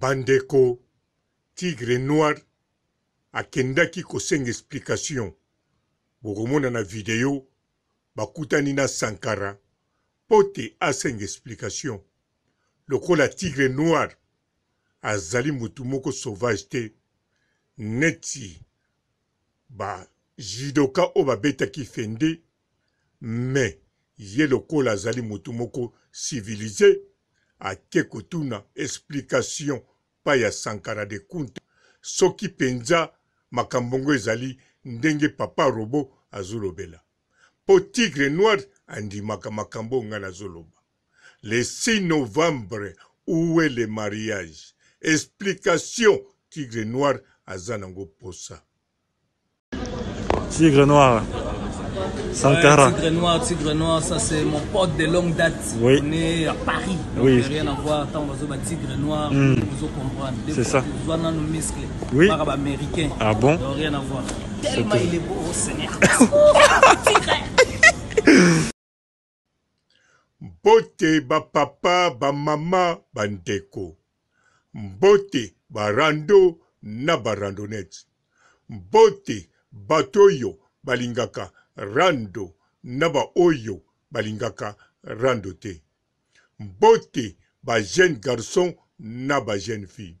bandeko tigre noir akendaki kosenga explikation bokomona na video bakutani na sankara mpo te asenga explikation lokola tigre noir azali motu moko sauvage te neti bajudoka oyo babetaki fende me ye lokola azali motu moko civilize ake kotuna explication epai ya sankara de kunte soki mpenza makambo ngo ezali ndenge papa robo azolobela mpo tigre noire andimaka makambo ngai nazoloba le 6 novembre uwe le mariage explication tigre noire aza nango mposa tigre noire Sankara. tigre noir, tigre noir, ça c'est mon pote de longue date. Oui. On est à Paris. oui. rien à voir. Tant on va tigre noir, mm. vous comprenez. C'est ça. Vous avez nos muscles. Oui. Arabe américain. Ah bon Rien à voir. Tellement il est beau, oh Seigneur. Bote ba papa ba mama ba ndeko. Bote ba na ba Boté, batoyo balingaka rando na baoyo balingaka rando te mbote bajeune garson na bajeune fille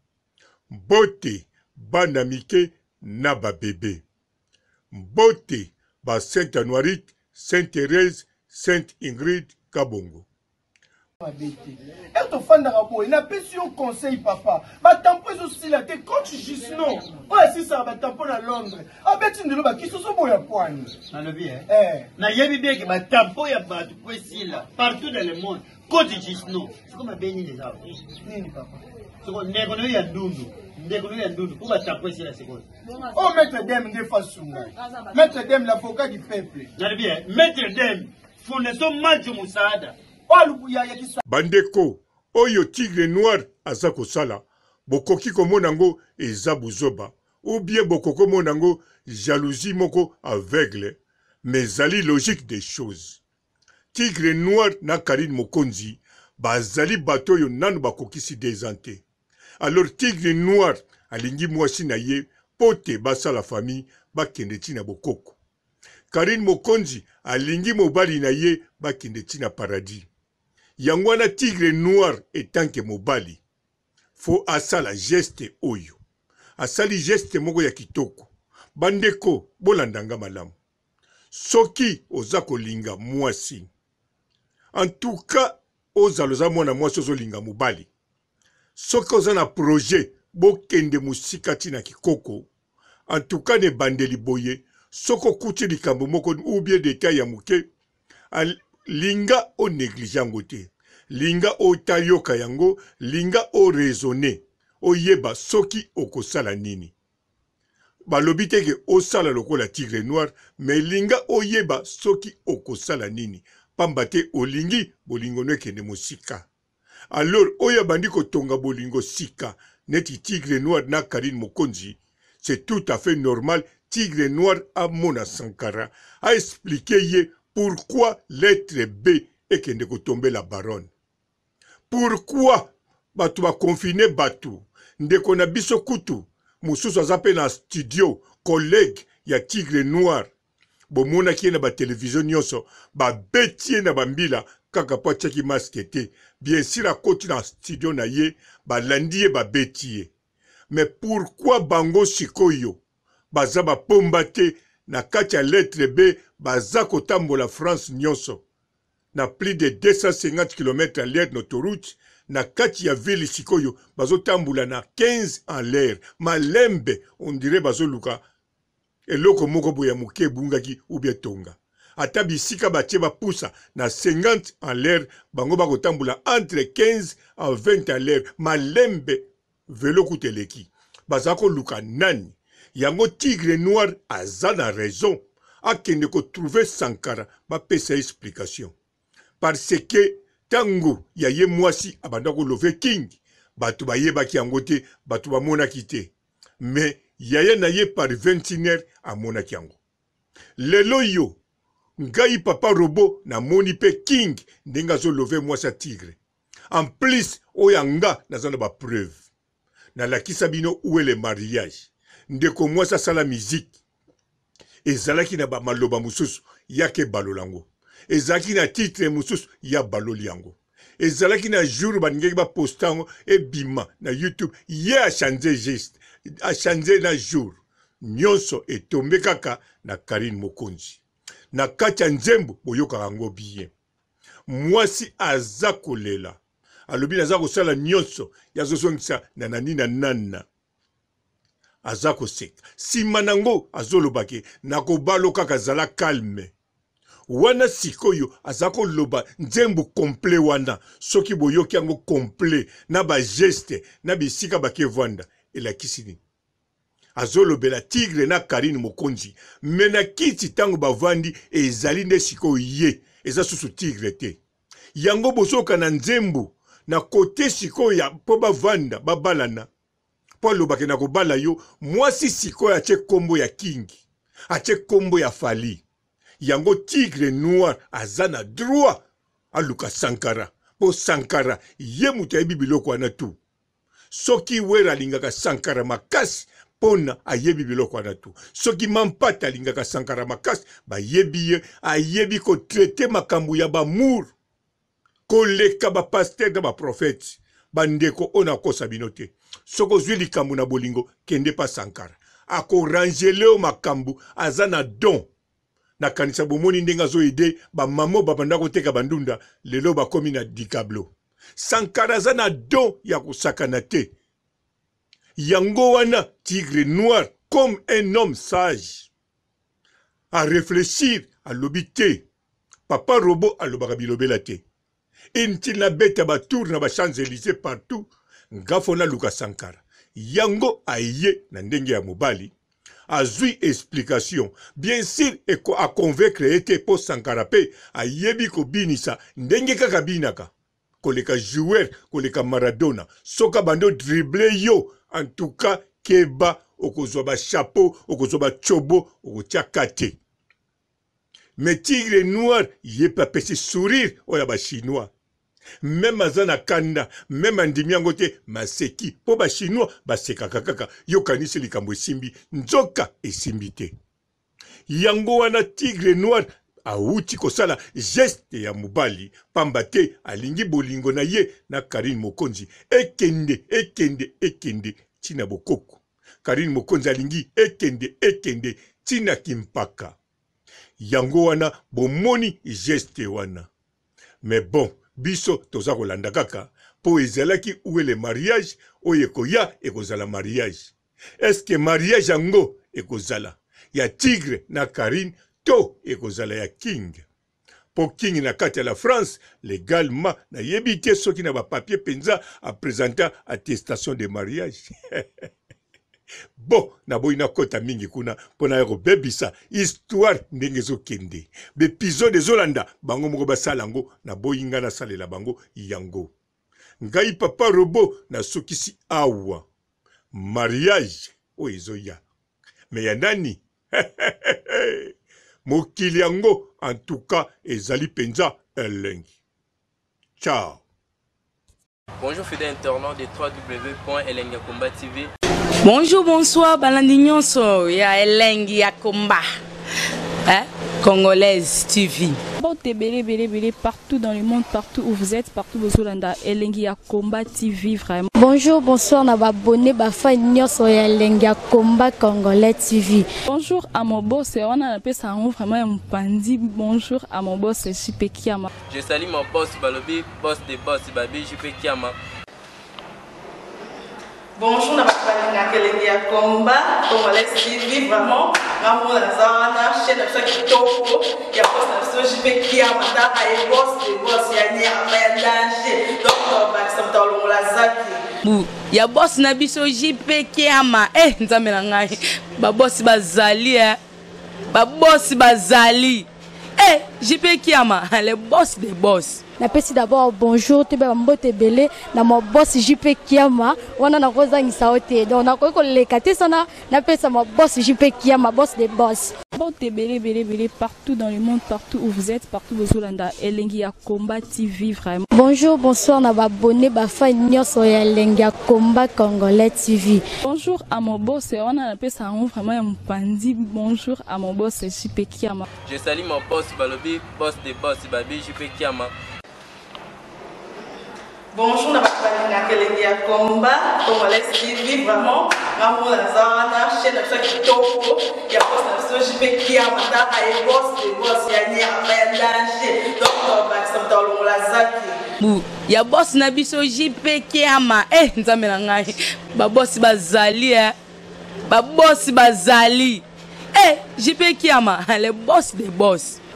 mbote bana mike na babebe mbote basainte anoirite sainte therese sainte ingrid kabongo mabe te e tofandaka boye napesi yo conseil papa batampo ezosila te coach jusno oyo asisaka batampo na londres abeti ah, ndelo bakisusu boya pwani nalobi e eh. nayebi beke batampo ya bato po esila partout dans le monde coach jusno siko mabe nini eza nini papa siko ndeko nayo ya ndundu ndeko nayo ya ndundu po batampo esila sikoyo o oh, maître deme nde fasungai maître deme lafoka du peuple nalobi maître deme fundeso manje musaada bandeko oyo tigre noire aza kosala bokoki komona yango eza buzoba ubie bokoki komona yango jalousie moko aveugle me ezali logique des choses tigre noire na karine mokonzi bazali bato oyo nanu bakokisi deza te alors tigre noire alingi mwasi na ye mpo te basala famille bakende ntina bokoko karine mokonzi alingi mobali na ye bakende ntina paradis yango wana tigre noir etanke mobali fo asala geste oyo asali geste moko ya kitoko bandeko bolanda nga malamu soki oza kolinga mwasi antuka ozala oza mwana mwasi ozolinga mobali soki oza na projet bokende mosika ntina kikoko antuka na ebandeli boye soki okuti likambo moko ubie detai ya moke linga onéglige yango te linga otayoka yango linga orezone oyeba soki okosala nini balobi teke osala lokola tigre noire me linga oyeba soki okosala nini pamba te olingi bolingo no ekende mosika alors oyo abandi kotonga bolingo sika neti tigre noire na karine mokonzi c'est tout à fait normal tigre noire amona sankara aexplike ye pourquoi lettre b ekende kotombela barone pourquoi bato bakonfine bato ndeko na biso kutu mosusu aza mpe na studio kolege ya tigre noir bomonaki ye na batelevizio nyonso babeti ye na bambila kaka mpo atiaki maske te biensir akoti na studio na ye balandi ye babeti ye me pourkui bango sikoyo baza bapomba te na kati ya letre b baza kotambola france nyonso na plus de 250 km en l'air n'autoroute na kati ya ville sikoyo bazotambola na 15 en l'air malembe ondire bazoluka eloko moko boye ya moke ebungaki ubie tonga ata bisika batie bapusa na 50 en l'air bango bakotambola entre 15 en 20 en l'air malembe velo kuta eleki baza koluka nani yango tigre noir aza na raison akende kotrouve sankara bapesa explication parce ke ntango ya ye mwasi abanda kolove king bato bayebaki yango te bato bamonaki te me yaya na ye par 21 amonaki yango lelo yo ngai papa robo namoni mpe king ndenge azolove mwasi ya tigre en plus oyo anga naza na bapreuve nalakisa bino uwe le mariage ndeko mwasi asala miziki ezalaki na bamaloba mosusu yaka ebalola yango ezalaki na titre mosusu ya baloli yango ezalaki na jour balingaki baposta yango ebima na youtube ye achanze geste achanze na jour nyonso etombe kaka na karine mokonzi na kati ya nzembo boyokaka yango bien mwasi aza kolela alobi naza kosala nyonso yazozongisa na nani na nana aza koseka nsima nango azolobake nakobalo kaka azala kalme wana sikoyo aza koloba nzembo komple wana soki boyoki yango komple na bageste na bisika bakevwanda elakisi nini azolobela tigre na karine mokonzi me na kiti ntango bavandi ezali nde sikoyo ye eza susu tigre te yango bozoka na nzembo na kote sikoyo mpo bavanda babalana mpo alobaki na kobala yo mwasi sikoyo atie nkombo ya kingi atie nkombo ya fali yango tigre noir aza na droit aluka sankara mpo sankara ye moto ayebi biloko wana tu soki wera alingaka sankara makasi mpona ayebi biloko wana tu soki mampata alingaka sankara makasi bayebi ye ayebi kotraite makambo ya bamour koleka bapaster na baprofete bandeko oyo nakosa bino te soki ozwi likambo na bolingo kende pa sankara akorangele yo makambo aza na don nakanisa bomoni ndenge azoyede bamamo babanda koteka bandunda lelo bakomi na dikablo sankara aza na don ya kosakana te yango wana tigre noir comme un homme sage areflechir alobi te papa robo alobaka bilobela te intil nabeta batour na bachamps élysées partout ngafona luka sankara yango aye na ndenge ya mobali azwi explication bien sur aconvaincre ete mpo sankara mpe ayebi kobinisa ndenge kaka binaka koleka joueur koleka maradona soka bando drible yo antuka keba okozwa bachapeau okozwa bachobo okotyaka te me tigre noir ye mpe apesi sourire oyo ya bachinois meme aza na kanda meme andimi yango te maseki mpo bachinois basekaka kaka yokanisi likambo esimbi nzoka esimbi te yango wana tigre noire awuti kosala geste ya mobali pamba te alingi bolingo na ye na karine mokonzi ekende ekende ekende ntina bokoko karine mokonzi alingi ekende ekende ntina kimpaka yango wana bomoni geste wana me bon biso toza kolanda kaka mpo ezalaki wele mariage oyo ekoya ekozala mariage eske mariage yango ekozala ya tigre na karine to ekozala ya king mpo king na kati ya la france legalement nayebi te soki na bapapie mpenza apresenta attestation de mariage bo naboyi nakɔta mingi kuna mpo na ya kobebisa histoire ndenge ezokende baepizode ezolanda bango moko basala yango naboyi ngai nasalela bango yango ngai papa robo nasukisi awa mariage oyo ezoya me ya nani mokili yango antuka ezali mpenza elengi ciao Bonjour fidèles internautes de www.elengiakomba TV. Bonjour, bonsoir, il y ya Elengiakomba. Hein? Congolaise TV. Partout dans le monde, partout où vous êtes, partout vous Elengi ya Combat TV vraiment. Bonjour, bonsoir, na abonné bafa nyonso ya Elengi ya Combat Congolais TV. Bonjour à mon boss, on a appelé ça vraiment un pandi. Bonjour à mon boss, Jipe Kiama. Je salue mon boss Balobi, boss de boss Babi Jipe Kiama. bonjour na bato balinga kelenge ya komba congolais tv vraiment ngambo naza wana chaine na biso ya kitoko ya bose na biso jpe kiama taka ye bose de bose ya nyama ya danger donc bakisa moto alongola zaki ya bosi na biso jpe kiama e nzambe na ngai babosi bazali e babosi bazali e jpe kiama le boss de boss napesi d'abord bonjour toyebaka mbote ebele na mabosi ju mpe kiama wana nakozangisa yo te donc nakoki koleka te sana napesa mabosi ju mpe kiama bosi de bosi bote ebele ebele ebele partout dans le monde partout où vous êtes partout bozolanda elengi ya combat tv vraiment bonjour bonsoir na babone bafani nyonso ya elengi ya combat congolais tv bonjour à mon boss wana napesa yango vraiment ya mopanzi bonjour à mon boss jupe kiama je sali mon boss balobi boss de boss babi jupe kiama bonjour na bato balingaka elenge ya komba congolaise tv vraiment ngambo naza wana chaine na biso ya kitoko ya bos na biso jipe kia mataka ye bos de bos ya nyama ya danger donc bakisa moto alongola zaki ya bosi na biso jipe kiama e eh, nzambe na ngai babosi bazali e eh. babosi bazali e eh, jipe kiama le boss de boss